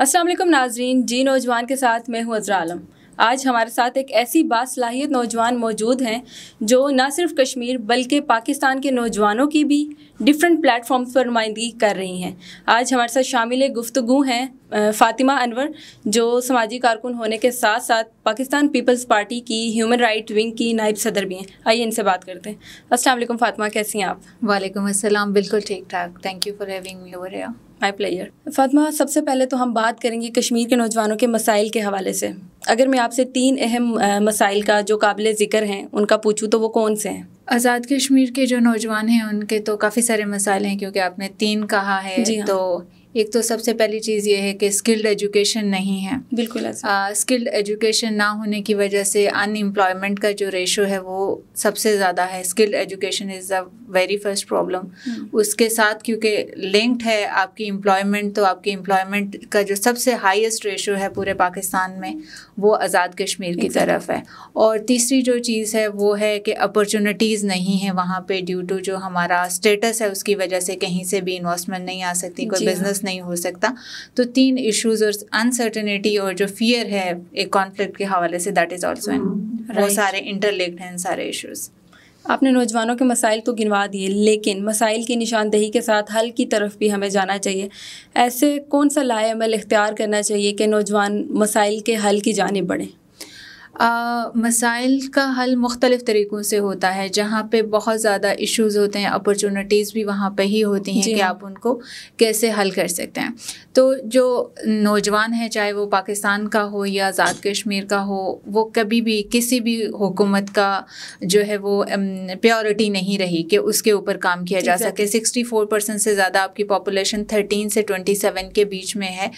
असलम नाजरीन जी नौजवान के साथ मैं हूँ अजरा आलम आज हमारे साथ एक ऐसी बासलाहियत नौजवान मौजूद हैं जो न सिर्फ कश्मीर बल्कि पाकिस्तान के नौजवानों की भी डिफरेंट प्लेटफॉर्म्स पर नुमाइंदगी कर रही हैं आज हमारे साथ शामिल गुफ्तु हैं फ़ातिमा अनवर जो समाजी कारकुन होने के साथ साथ पाकिस्तान पीपल्स पार्टी की ह्यूमन राइट विंग की नायब सदर भी हैं आइए इनसे बात करते हैं असल फातिमा कैसी हैं आप वालेकुम बिल्कुल ठीक ठाक thank you for having me over my pleasure Fatma सबसे पहले तो हम बात करेंगे कश्मीर के नौजवानों के मसाइल के हवाले से अगर मैं आपसे तीन अहम मसाइल का जो काबिल ज़िक्र हैं उनका पूछूँ तो वो कौन से हैं आज़ाद कश्मीर के जो नौजवान हैं उनके तो काफ़ी सारे मसाइल हैं क्योंकि आपने तीन कहा है जी हाँ। तो एक तो सबसे पहली चीज़ ये है कि स्किल्ड एजुकेशन नहीं है बिल्कुल स्किल्ड एजुकेशन ना होने की वजह से अनएम्प्लॉयमेंट का जो रेशो है वो सबसे ज़्यादा है skilled education is the very first problem उसके साथ क्योंकि लिंक्ड है आपकी एम्प्लॉयमेंट तो आपकी एम्प्लॉयमेंट का जो सबसे हाइस्ट रेशो है पूरे पाकिस्तान में वो आज़ाद कश्मीर की तरफ है और तीसरी जो चीज़ है वो है कि अपॉर्चुनिटीज़ नहीं है वहाँ पर ड्यू टू जो हमारा स्टेटस है उसकी वजह से कहीं से भी इन्वेस्टमेंट नहीं आ सकती कोई बिज़नेस नहीं हो सकता तो तीन इश्यूज और अनसर्टेनिटी और जो फियर है एक कॉन्फ्लिक्ट के हवाले say that is also in वो सारे इंटरलिंक्ड हैं सारे इश्यूज़ आपने नौजवानों के मसाइल तो गिनवा दिए लेकिन मसाइल की निशानदेही के साथ हल की तरफ भी हमें जाना चाहिए ऐसे कौन सा लाए अमल इख्तियार करना चाहिए कि नौजवान मसाइल के हल की जानब बढ़ें मसाइल का हल मुख्तलिफ़ तरीक़ों से होता है जहाँ पे बहुत ज़्यादा इश्यूज होते हैं अपॉर्चुनिटीज़ भी वहाँ पे ही होती हैं कि आप उनको कैसे हल कर सकते हैं तो जो नौजवान है चाहे वो पाकिस्तान का हो या आज़ाद कश्मीर का हो वो कभी भी किसी भी हुकूमत का जो है वो प्योरिटी नहीं रही कि उसके ऊपर काम किया जा सके सिक्सटी फोर परसेंट से ज़्यादा आपकी पॉपुलेशन थर्टीन से ट्वेंटी सेवन के बीच में है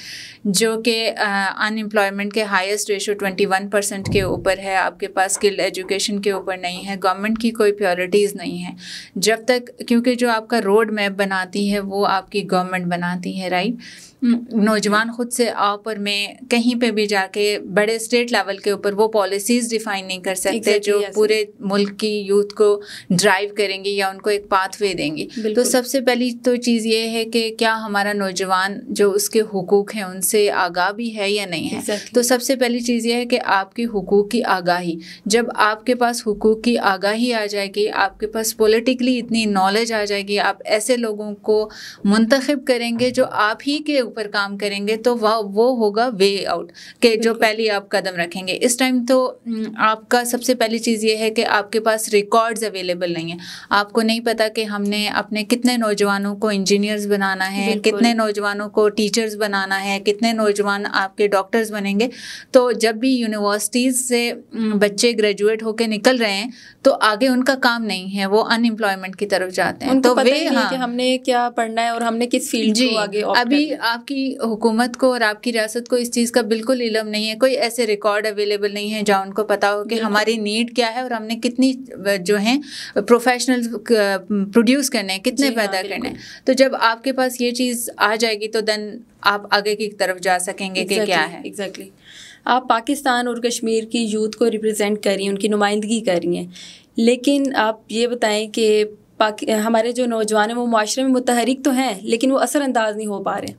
जो कि अनएम्प्लॉयमेंट के highest ratio twenty one percent के ऊपर है आपके पास स्किल्ड एजुकेशन के ऊपर नहीं है गवर्नमेंट की कोई प्योरिटीज़ नहीं है जब तक क्योंकि जो आपका रोड मैप बनाती है वो आपकी गवर्नमेंट बनाती है राइट नौजवान ख़ुद से आप और मैं कहीं पे भी जाके बड़े स्टेट लेवल के ऊपर वो पॉलिसीज़ डिफ़ाइन नहीं कर सकते exactly, जो yes. पूरे मुल्क की यूथ को ड्राइव करेंगी या उनको एक पाथवे देंगी तो सबसे पहली तो चीज़ ये है कि क्या हमारा नौजवान जो उसके हकूक़ हैं उनसे आगाह भी है या नहीं है exactly. तो सबसे पहली चीज़ ये है कि आपके हकूक़ की आगाही जब आपके पास हकूक़ की आगाही आ जाएगी आपके पास पोलिटिकली इतनी नॉलेज आ जाएगी आप ऐसे लोगों को मुंतखब करेंगे जो आप ही के ऊपर काम करेंगे तो वह वो होगा वे आउट के जो पहली आप कदम रखेंगे इस टाइम तो आपका सबसे पहली चीज़ ये है कि आपके पास रिकॉर्ड्स अवेलेबल नहीं है आपको नहीं पता कि हमने अपने कितने नौजवानों को इंजीनियर्स बनाना है कितने नौजवानों को टीचर्स बनाना है कितने नौजवान आपके डॉक्टर्स बनेंगे तो जब भी यूनिवर्सिटीज़ से बच्चे ग्रेजुएट होकर निकल रहे हैं तो आगे उनका काम नहीं है वो अनएम्प्लॉयमेंट की तरफ जाते हैं तो वे हाँ, हमने क्या पढ़ना है और हमने किस फील्ड जी आगे अभी आप आपकी हुकूमत को और आपकी रियासत को इस चीज़ का बिल्कुल इलम नहीं है कोई ऐसे रिकॉर्ड अवेलेबल नहीं है जहाँ उनको पता हो कि हमारी नीड क्या है और हमने कितनी जो है प्रोफेशनल प्रोड्यूस करने हैं कितने हाँ, पैदा हाँ, करने हैं तो जब आपके पास ये चीज़ आ जाएगी तो देन आप आगे की तरफ जा सकेंगे exactly, कि क्या है एग्जैक्टली exactly. आप पाकिस्तान और कश्मीर की यूथ को रिप्रेजेंट करी उनकी नुमाइंदगी करी हैं लेकिन आप ये बताएं कि हमारे जो नौजवान हैं वो माशरे में मुतहरिक तो हैं लेकिन वो असरअंदाज नहीं हो पा रहे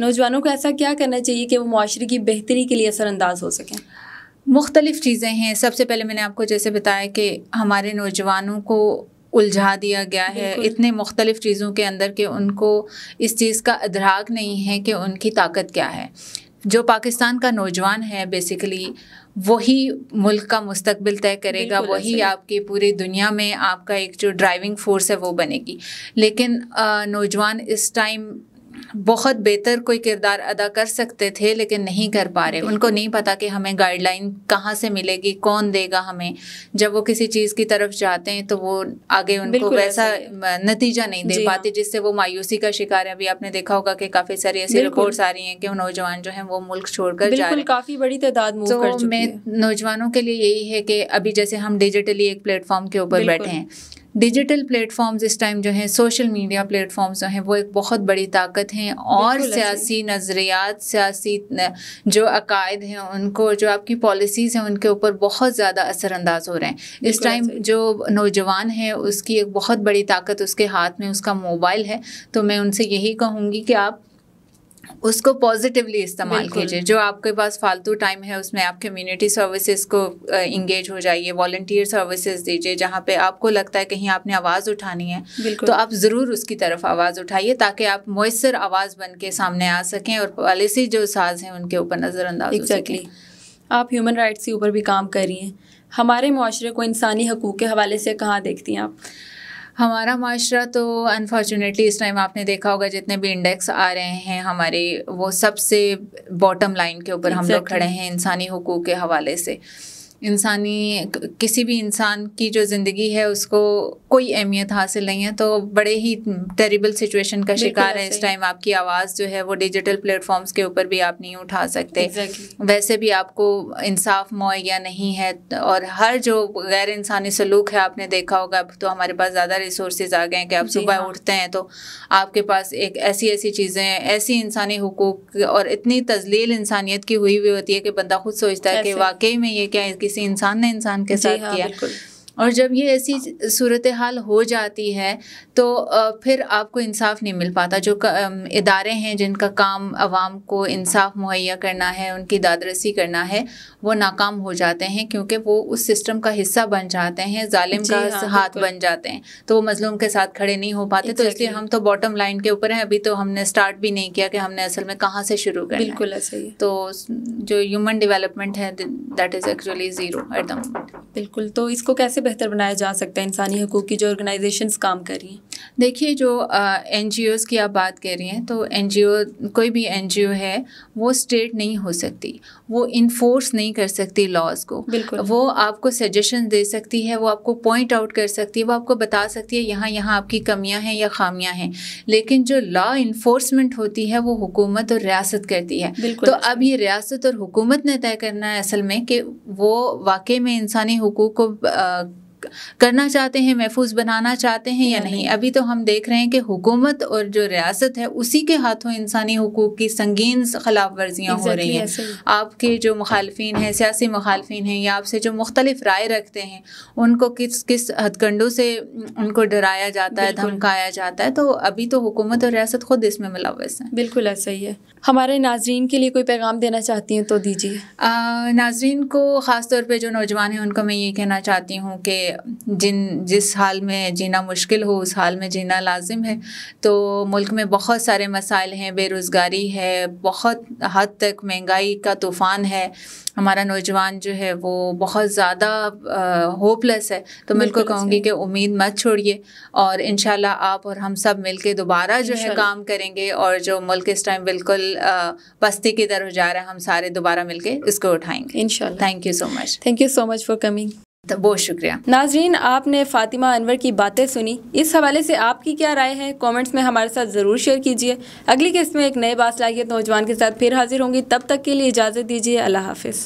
नौजवानों को ऐसा क्या करना चाहिए कि वो माशरे की बेहतरी के लिए असरानंदाज हो सकें मुख्तलिफ़ चीज़ें हैं सबसे पहले मैंने आपको जैसे बताया कि हमारे नौजवानों को उलझा दिया गया है इतने मुख्तलिफ़ चीज़ों के अंदर कि उनको इस चीज़ का अदराक नहीं है कि उनकी ताकत क्या है जो पाकिस्तान का नौजवान है बेसिकली वही मुल्क का मुस्तबिल तय करेगा वही आपकी पूरी दुनिया में आपका एक जो ड्राइविंग फोर्स है वो बनेगी लेकिन नौजवान इस टाइम बहुत बेहतर कोई किरदार अदा कर सकते थे लेकिन नहीं कर पा रहे उनको नहीं पता कि हमें गाइडलाइन कहाँ से मिलेगी कौन देगा हमें जब वो किसी चीज़ की तरफ जाते हैं तो वो आगे उनको वैसा नतीजा नहीं दे हाँ। पाते जिससे वो मायूसी का शिकार है अभी आपने देखा होगा कि काफ़ी सारी ऐसी रिपोर्ट्स आ रही हैं कि नौजवान जो हैं वो मुल्क छोड़कर जा रहे हैं काफ़ी बड़ी तादाद तो मैं नौजवानों के लिए यही है कि अभी जैसे हम डिजिटली एक प्लेटफॉर्म के ऊपर बैठे हैं डिजिटल प्लेटफॉर्म्स इस टाइम जो हैं सोशल मीडिया प्लेटफॉर्म्स जो हैं वो एक बहुत बड़ी ताकत हैं और सियासी नज़रियात सियासी जो अकायद हैं उनको जो आपकी पॉलिसीज़ हैं उनके ऊपर बहुत ज़्यादा असरानंदाज हो रहे हैं इस टाइम जो नौजवान है उसकी एक बहुत बड़ी ताकत उसके हाथ में उसका मोबाइल है तो मैं उनसे यही कहूँगी कि आप उसको पॉजिटिवली इस्तेमाल कीजिए जो आपके पास फालतू टाइम है उसमें आप कम्युनिटी सर्विसेज को इंगेज हो जाइए वॉल्टियर सर्विसेज दीजिए जहाँ पे आपको लगता है कहीं आपने आवाज़ उठानी है तो आप ज़रूर उसकी तरफ आवाज़ उठाइए ताकि आप मयसर आवाज़ बन के सामने आ सकें और पॉलिसी जो साज हैं उनके ऊपर नज़रअंदाज exactly. आप ह्यूमन राइट्स के ऊपर भी काम कर रही हैं हमारे माशरे को इंसानी हकूक़ के हवाले से कहाँ देखती हैं आप हमारा माशरा तो अनफॉर्चुनेटली इस टाइम आपने देखा होगा जितने भी इंडेक्स आ रहे हैं हमारे वो सबसे बॉटम लाइन के ऊपर exactly. हम लोग खड़े हैं इंसानी हकूक़ के हवाले से इंसानी किसी भी इंसान की जो ज़िंदगी है उसको कोई अहमियत हासिल नहीं है तो बड़े ही टेरिबल सिचुएशन का शिकार है इस टाइम आपकी आवाज़ जो है वो डिजिटल प्लेटफॉर्म्स के ऊपर भी आप नहीं उठा सकते exactly. वैसे भी आपको इंसाफ मुहैया नहीं है और हर जो गैर इंसानी सलूक है आपने देखा होगा अब तो हमारे पास ज़्यादा रिसोर्स आ गए हैं कि आप सुबह हाँ। उठते हैं तो आपके पास एक ऐसी ऐसी चीज़ें ऐसी इंसानी हकूक और इतनी तजलील इंसानियत की हुई हुई होती है कि बंदा खुद सोचता है कि वाकई में ये क्या किसी इंसान ने इंसान के साथ हाँ, किया और जब ये ऐसी सूरत हाल हो जाती है तो फिर आपको इंसाफ नहीं मिल पाता जो इदारे हैं जिनका काम आवाम को इंसाफ मुहैया करना है उनकी दादरसी करना है वो नाकाम हो जाते हैं क्योंकि वो उस सिस्टम का हिस्सा बन जाते हैं ालिम का हाँ, हाथ बन जाते हैं तो वो मजलूम के साथ खड़े नहीं हो पाते तो इसलिए हम तो बॉटम लाइन के ऊपर हैं अभी तो हमने स्टार्ट भी नहीं किया कि हमने असल में कहाँ से शुरू करना बिल्कुल ऐसे ही तो जो ह्यूमन डेवलपमेंट है that is actually zero at the moment बिल्कुल तो इसको कैसे बेहतर बनाया जा सकता है इंसानी हकूक़ की जो ऑर्गेनाइजेशन काम कर रही हैं देखिए जो एन ओज़ की आप बात कर रही हैं तो एन कोई भी एन है वो स्टेट नहीं हो सकती वो इन्फोर्स नहीं कर सकती लॉज को बिल्कुल वो आपको सजेशन दे सकती है वो आपको पॉइंट आउट कर सकती है वो आपको बता सकती है यहाँ यहाँ आपकी कमियाँ हैं या खामियाँ हैं लेकिन जो लॉ इन्फोर्समेंट होती है वो हुकूमत और रियासत करती है तो अब ये रियासत और हुकूमत ने तय करना है असल में कि वो वाकई में इंसानी हकूक़ को करना चाहते हैं महफूज बनाना चाहते हैं या नहीं, अभी तो हम देख रहे हैं कि हुकूमत और जो रियासत है उसी के हाथों इंसानी हकूक़ की संगीन खिलाफ वर्जियाँ हो रही हैं आपके जो मुखालफी हैं सियासी मुखालफी हैं या आपसे जो मुख्तलिफ राय रखते हैं उनको किस किस हथकंडों से उनको डराया जाता है धमकाया जाता है तो अभी तो हुकूमत और रियासत खुद इसमें मुलवस है बिल्कुल ऐसा ही है हमारे नाजरन के लिए कोई पैगाम देना चाहती हैं तो दीजिए नाजरन को ख़ास तौर जो नौजवान हैं उनको मैं ये कहना चाहती हूँ कि जिन जिस हाल में जीना मुश्किल हो उस हाल में जीना लाजिम है तो मुल्क में बहुत सारे मसाइल हैं बेरोज़गारी है बहुत हद तक महंगाई का तूफ़ान है हमारा नौजवान जो है वो बहुत ज़्यादा होपलेस है तो मैं इनको कहूँगी कि उम्मीद मत छोड़िए और इन आप और हम सब मिल दोबारा जो है काम करेंगे और जो मुल्क इस टाइम बिल्कुल पस्ती की तरफ जा रहा है हम सारे दोबारा मिलके इसको उठाएंगे इन thank you so much thank you so much for coming तो बहुत शुक्रिया नाजरीन आपने फातिमा अनवर की बातें सुनी इस हवाले से आपकी क्या राय है कमेंट्स में हमारे साथ ज़रूर शेयर कीजिए अगली किस्त में एक नए बासलाहियत नौजवान के साथ फिर हाजिर होंगी तब तक के लिए इजाज़त दीजिए अल्लाह हाफिज़